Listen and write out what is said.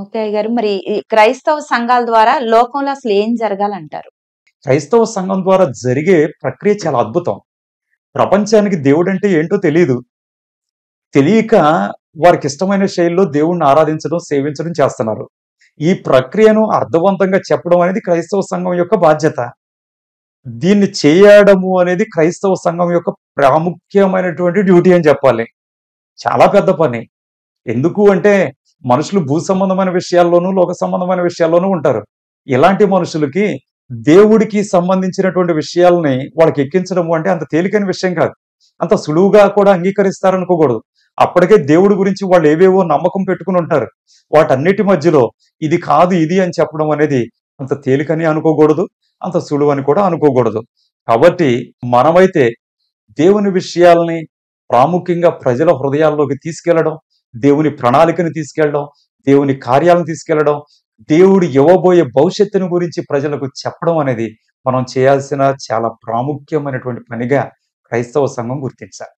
okay గారు మరి క్రైస్తవ సంఘాల ద్వారా లోకంలో అసలు ఏం జరగాలంటారు క్రైస్తవ సంఘం ద్వారా జరిగే ప్రక్రియ చాలా అద్భుతం ప్రపంచానికి దేవుడు అంటే ఏంటో తెలియదు తెలియక వారికి ఇష్టమైన శైలిలో దేవుణ్ణి ఆరాధించడం సేవించడం చేస్తున్నారు ఈ ప్రక్రియను అర్థవంతంగా చెప్పడం అనేది క్రైస్తవ సంఘం యొక్క బాధ్యత దీన్ని చేయడము అనేది క్రైస్తవ సంఘం యొక్క ప్రాముఖ్యమైనటువంటి డ్యూటీ అని చెప్పాలి చాలా పెద్ద పని ఎందుకు అంటే మనుషులు భూ సంబంధమైన విషయాల్లోనూ లోక సంబంధమైన విషయాల్లోనూ ఉంటారు ఇలాంటి మనుషులకి దేవుడికి సంబంధించినటువంటి విషయాల్ని వాళ్ళకి ఎక్కించడం అంటే అంత తేలికైన విషయం కాదు అంత సులువుగా కూడా అంగీకరిస్తారనుకోకూడదు అప్పటికే దేవుడి గురించి వాళ్ళు ఏవేవో నమ్మకం పెట్టుకుని ఉంటారు వాటన్నిటి మధ్యలో ఇది కాదు ఇది అని చెప్పడం అనేది అంత తేలికని అనుకోకూడదు అంత సులువు అని కూడా అనుకోకూడదు కాబట్టి మనమైతే దేవుని విషయాల్ని ప్రాముఖ్యంగా ప్రజల హృదయాల్లోకి తీసుకెళ్లడం దేవుని ప్రణాళికను తీసుకెళ్ళడం దేవుని కార్యాలను తీసుకెళ్ళడం దేవుడు ఇవ్వబోయే భవిష్యత్తును గురించి ప్రజలకు చెప్పడం అనేది మనం చేయాల్సిన చాలా ప్రాముఖ్యమైనటువంటి పనిగా క్రైస్తవ సంఘం గుర్తించాలి